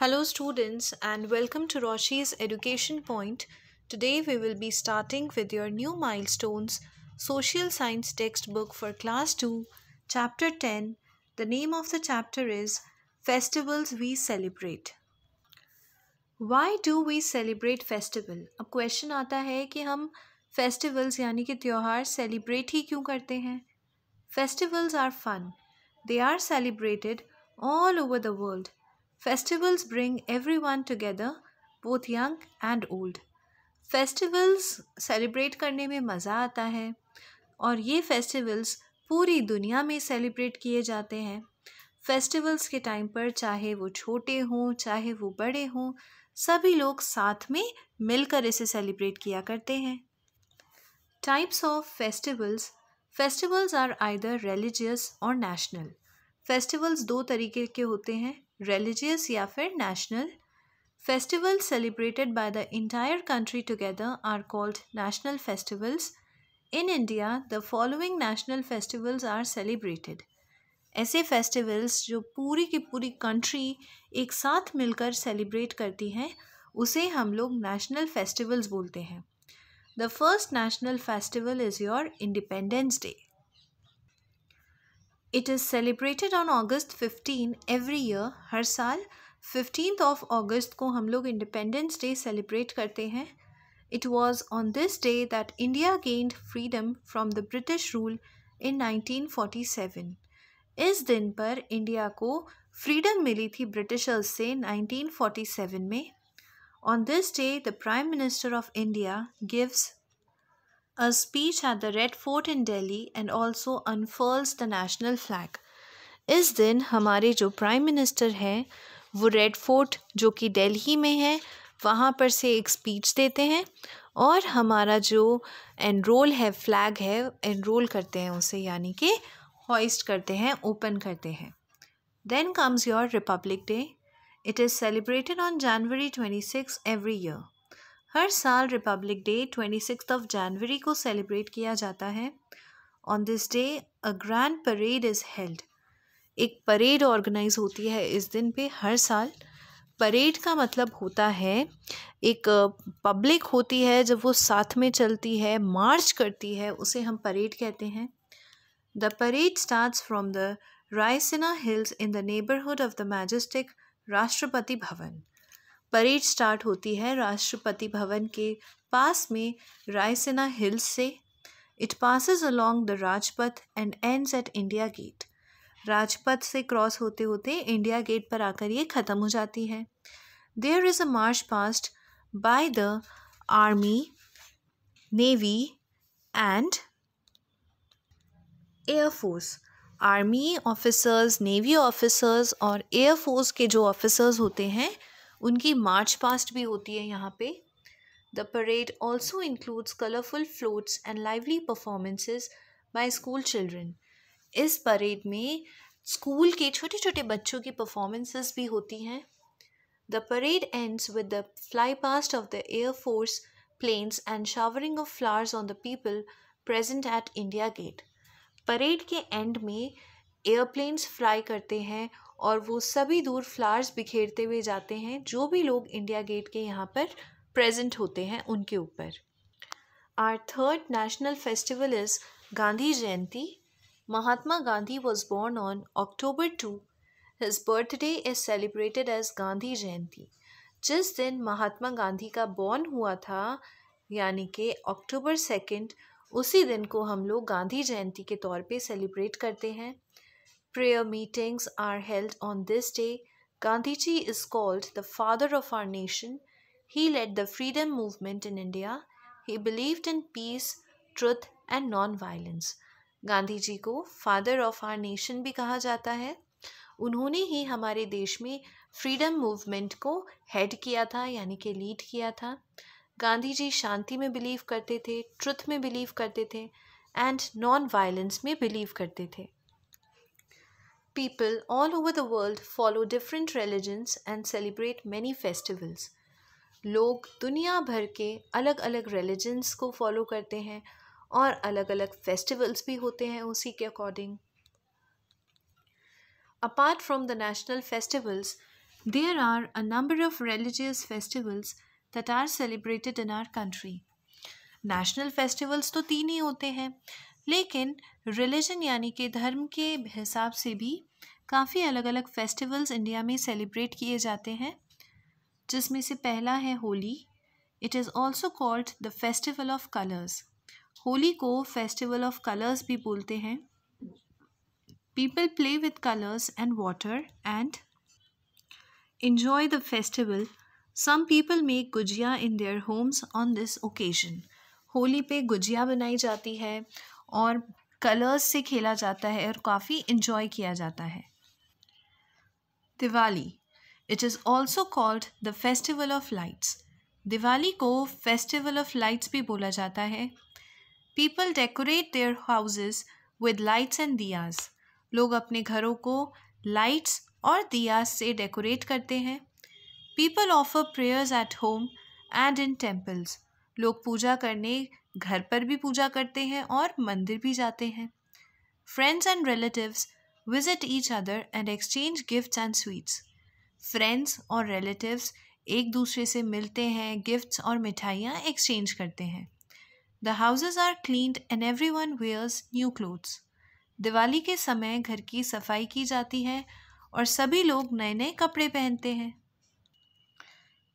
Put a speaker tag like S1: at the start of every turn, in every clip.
S1: Hello students and welcome to Roshi's Education Point. Today we will be starting with your new milestones Social Science textbook for class 2 chapter 10. The name of the chapter is Festivals We Celebrate. Why do we celebrate festival? A question आता है कि हम festivals yani कि त्यौहार celebrate ही क्यों करते हैं Festivals are fun. They are celebrated all over the world. Festivals bring everyone together, both young and old. Festivals celebrate करने में मज़ा आता है और ये फेस्टिवल्स पूरी दुनिया में सेलिब्रेट किए जाते हैं फेस्टिवल्स के टाइम पर चाहे वो छोटे हों चाहे वो बड़े हों सभी लोग साथ में मिलकर इसे सेलिब्रेट किया करते हैं types of festivals festivals are either religious और नेशनल फेस्टिवल्स दो तरीके के होते हैं religious या फिर national Festivals celebrated by the entire country together are called national festivals. In India, the following national festivals are celebrated. ऐसे festivals जो पूरी की पूरी country एक साथ मिलकर celebrate करती हैं उसे हम लोग national festivals बोलते हैं The first national festival is your Independence Day. It is celebrated on August 15 every year. हर साल 15th of August को हम लोग Independence Day celebrate करते हैं It was on this day that India gained freedom from the British rule in 1947. इस दिन पर India को फ्रीडम मिली थी ब्रिटिशर्स से 1947 में On this day, the Prime Minister of India gives a speech at the Red Fort in Delhi and also unfurls the national flag. इस दिन हमारे जो प्राइम मिनिस्टर हैं वो रेड फोर्ट जो कि दिल्ली में है वहाँ पर से एक स्पीच देते हैं और हमारा जो एनरोल है फ्लैग है एनरोल करते हैं उसे यानी कि हॉइस्ट करते हैं ओपन करते हैं then comes your Republic Day it is celebrated on January twenty six every year हर साल Republic Day twenty six of January को सेलिब्रेट किया जाता है on this day a grand parade is held एक परेड ऑर्गेनाइज होती है इस दिन पे हर साल परेड का मतलब होता है एक पब्लिक होती है जब वो साथ में चलती है मार्च करती है उसे हम परेड कहते हैं the parade start from the Raisina Hills in the neighbourhood of the majestic Rashtrapati Bhavan parade start होती है राष्ट्रपति भवन के पास में रायसेना हिल्स से it passes along the Rajpath and ends at India Gate Rajpath से क्रॉस होते होते इंडिया गेट पर आकर ये ख़त्म हो जाती है there is a march past by the army navy and air force army officers navy officers और एयरफोर्स के जो ऑफिसर्स होते हैं उनकी मार्च पास्ट भी होती है यहाँ पे the parade also includes colourful floats and lively performances by school children इस परेड में स्कूल के छोटे छोटे बच्चों की परफॉर्मेंसेस भी होती हैं the parade ends with the fly past of the air force planes and showering of flowers on the people present at India Gate parade के एंड में एयरप्लेन्स फ्लाई करते हैं और वो सभी दूर फ्लावर्स बिखेरते हुए जाते हैं जो भी लोग इंडिया गेट के यहाँ पर प्रेजेंट होते हैं उनके ऊपर our third national festival is Gandhi Jayanti Mahatma Gandhi was born on October two his birthday is celebrated as Gandhi Jayanti जिस दिन महात्मा गांधी का बॉर्न हुआ था यानी कि अक्टूबर सेकेंड उसी दिन को हम लोग गांधी जयंती के तौर पे सेलिब्रेट करते हैं Prayer meetings are held on this day. Gandhiji is called the father of our nation. He led the freedom movement in India. He believed in peace, truth and non violence Gandhi जी को father of our nation भी कहा जाता है उन्होंने ही हमारे देश में freedom movement को हेड किया था यानी कि लीड किया था गांधी जी शांति में बिलीव करते थे ट्रुथ में बिलीव करते थे एंड नॉन वायलेंस में बिलीव करते थे People all over the world follow different religions and celebrate many festivals. लोग दुनिया भर के अलग अलग रिलीजन्स को फॉलो करते हैं और अलग अलग फेस्टिवल्स भी होते हैं उसी के according apart from the national festivals there are a number of religious festivals that are celebrated in our country national festivals तो तीन ही होते हैं लेकिन रिलीजन यानी कि धर्म के हिसाब से भी काफ़ी अलग अलग फेस्टिवल्स इंडिया में सेलिब्रेट किए जाते हैं जिसमें से पहला है Holi it is also called the festival of colours Holi को फेस्टिवल ऑफ कलर्स भी बोलते हैं people play with colours and water and enjoy the festival some people make gujiya in their homes on this occasion Holi पे गुजिया बनाई जाती है और कलर्स से खेला जाता है और काफ़ी इन्जॉय किया जाता है Diwali it is also called the festival of lights Diwali को फेस्टिवल ऑफ लाइट्स भी बोला जाता है people decorate their houses with lights and diyas लोग अपने घरों को लाइट्स और दियाज से डेकोरेट करते हैं people offer prayers at home and in temples लोग पूजा करने घर पर भी पूजा करते हैं और मंदिर भी जाते हैं friends and relatives visit each other and exchange gifts and sweets friends और रिलेटिव्स एक दूसरे से मिलते हैं गिफ्ट्स और मिठाइयाँ एक्सचेंज करते हैं the houses are clean and everyone wears new clothes Diwali के समय घर की सफाई की जाती है और सभी लोग नए नए कपड़े पहनते हैं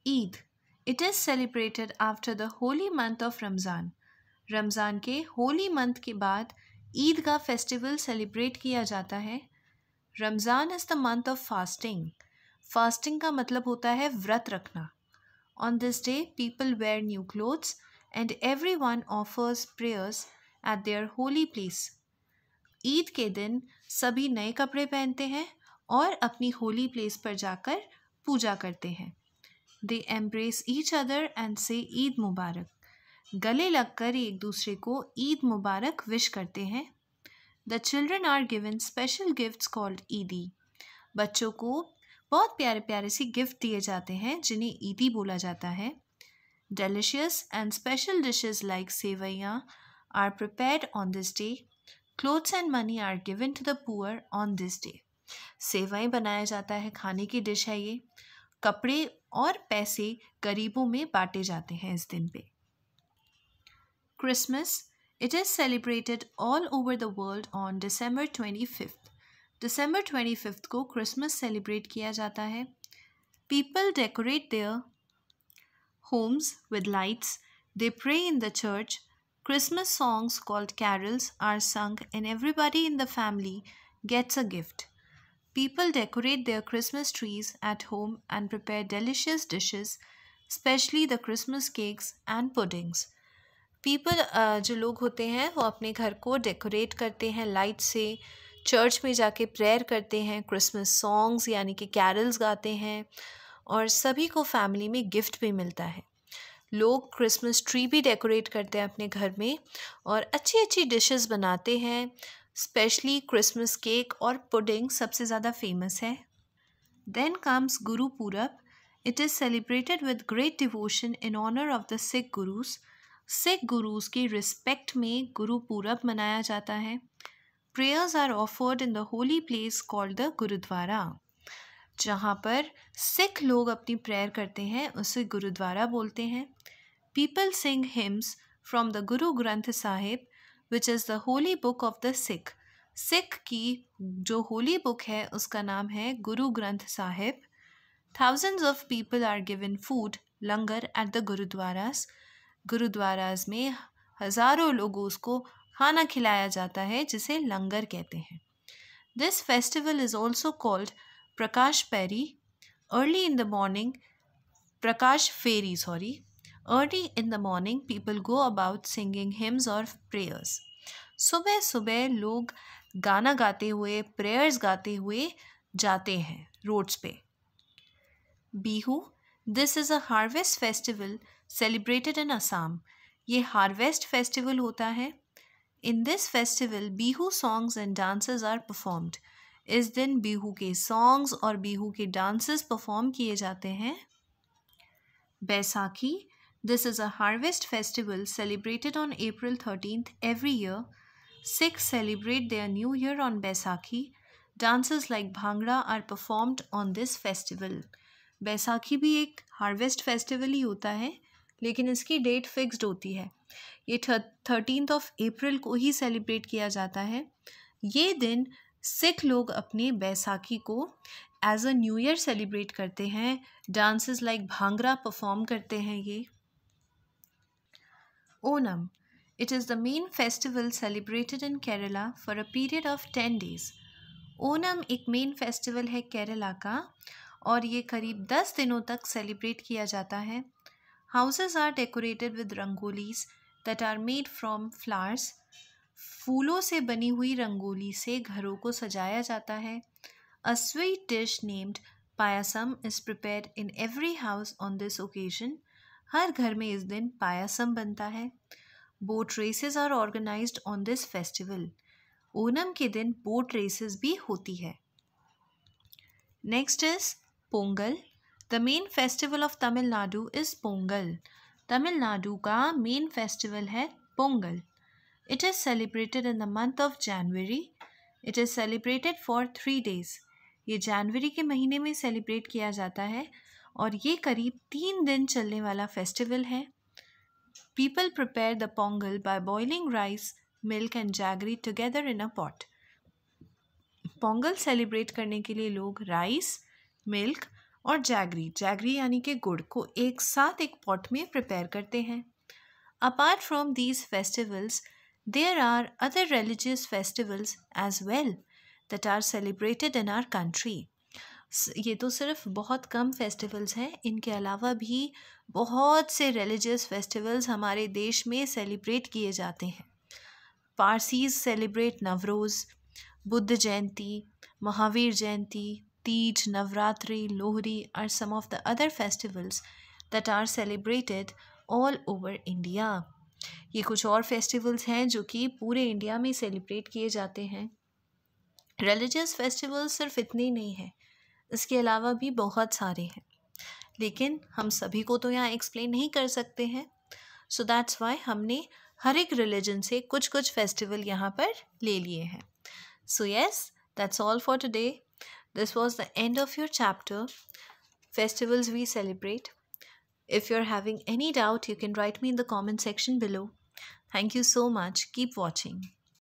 S1: Eid it is celebrated after the holy month of Ramzan Ramzan के होली मंथ के बाद ईद का फेस्टिवल सेलिब्रेट किया जाता है Ramzan is the month of fasting fasting का मतलब होता है व्रत रखना on this day people wear new clothes and everyone offers prayers at their holy place Eid के दिन सभी नए कपड़े पहनते हैं और अपनी होली प्लेस पर जाकर पूजा करते हैं they embrace each other and say Eid मुबारक गले लगकर एक दूसरे को ईद मुबारक विश करते हैं the children are given special gifts called Eidi बच्चों को बहुत प्यारे प्यारे से गिफ्ट दिए जाते हैं जिन्हें ईदी बोला जाता है delicious and special dishes like seviyan are prepared on this day clothes and money are given to the poor on this day सेवाएँ बनाया जाता है खाने की डिश है ये कपड़े और पैसे गरीबों में बांटे जाते हैं इस दिन पे Christmas. It is celebrated all over the world on December 25th. December 25th ko Christmas celebrate kiya jata hai. People decorate their homes with lights. They pray in the church. Christmas songs called carols are sung, and everybody in the family gets a gift. People decorate their Christmas trees at home and prepare delicious dishes, especially the Christmas cakes and puddings. People uh, जो लोग होते हैं वो अपने घर को decorate करते हैं लाइट से चर्च में जाके प्रेयर करते हैं क्रिसमस सॉन्ग्स यानी कि कैरल्स गाते हैं और सभी को फैमिली में गिफ्ट भी मिलता है लोग क्रिसमस ट्री भी डेकोरेट करते हैं अपने घर में और अच्छी अच्छी डिशेस बनाते हैं स्पेशली क्रिसमस केक और पुडिंग सबसे ज़्यादा फेमस है then comes Guru Purab it is celebrated with great devotion in honour of the Sikh Gurus Sikh Gurus के रिस्पेक्ट में गुरु पूरब मनाया जाता है prayers are offered in the holy place called the gurdwara जहाँ पर सिख लोग अपनी प्रेयर करते हैं उसे गुरुद्वारा बोलते हैं people sing hymns from the Guru Granth Sahib which is the holy book of the Sikh Sikh की जो होली बुक है उसका नाम है Guru Granth Sahib thousands of people are given food langar at the gurdwara gurdwaras में हज़ारों लोगों उसको खाना खिलाया जाता है जिसे लंगर कहते हैं this festival is also called Prakash Pheri early in the morning Prakash Pheri sorry early in the morning people go about singing hymns और प्रेयर्स सुबह सुबह लोग गाना गाते हुए प्रेयर्स गाते हुए जाते हैं रोड्स पे Bihu this is a harvest festival celebrated in Assam ये हार्वेस्ट फेस्टिवल होता है in this festival Bihu songs and dances are performed इस दिन बिहू के सॉन्ग्स और बिहू के डांसेस परफॉर्म किए जाते हैं Baisakhi this is a harvest festival celebrated on April thirteenth every year Sikhs celebrate their new year on Baisakhi. Dances like Bhangra are performed on this festival. Baisakhi भी एक हार्वेस्ट फेस्टिवल ही होता है लेकिन इसकी डेट फिक्स्ड होती है ये थर्टीनथ ऑफ अप्रैल को ही सेलिब्रेट किया जाता है ये दिन सिख लोग अपने बैसाखी को as a new year celebrate करते हैं डांसेस लाइक भांगरा परफॉर्म करते हैं ये Onam it is the main festival celebrated in Kerala for a period of ten days Onam एक मेन फेस्टिवल है केरला का और ये करीब दस दिनों तक सेलिब्रेट किया जाता है houses are decorated with rangolis that are made from flowers फूलों से बनी हुई रंगोली से घरों को सजाया जाता है a sweet dish named payasam is prepare in every house on this occasion हर घर में इस दिन पायासम बनता है boat races are organise on this festival Onam के दिन बोट रेसेस भी होती है next is Pongal the main festival of Tamil Nadu is Pongal Tamil Nadu का मेन फेस्टिवल है Pongal it is celebrated in the month of January it is celebrated for three days ये जनवरी के महीने में सेलिब्रेट किया जाता है और ये करीब तीन दिन चलने वाला फेस्टिवल है people prepare the Pongal by boiling rice milk and jaggery together in a pot Pongal celebrate करने के लिए लोग राइस मिल्क और जैगरी जैगरी यानी कि गुड़ को एक साथ एक पॉट में प्रिपेयर करते हैं apart from these festivals there are other religious festivals as well that are celebrated in our country ये तो सिर्फ बहुत कम फेस्टिवल्स हैं इनके अलावा भी बहुत से रिलीजियस फेस्टिवल्स हमारे देश में सेलिब्रेट किए जाते हैं Parsis celebrate Navroz Buddha Jayanti Mahavir Jayanti Teej Navratri Lohri are some of the other festivals that are celebrated all over India ये कुछ और फेस्टिवल्स हैं जो कि पूरे इंडिया में सेलिब्रेट किए जाते हैं रिलीजियस फेस्टिवल्स सिर्फ इतने नहीं हैं इसके अलावा भी बहुत सारे हैं लेकिन हम सभी को तो यहाँ एक्सप्लेन नहीं कर सकते हैं सो दैट्स वाई हमने हर एक रिलीजन से कुछ कुछ फेस्टिवल यहाँ पर ले लिए हैं so yes that's all for today This was the end of your chapter, Festivals We Celebrate. If you're having any doubt, you can write me in the comment section below. Thank you so much. Keep watching.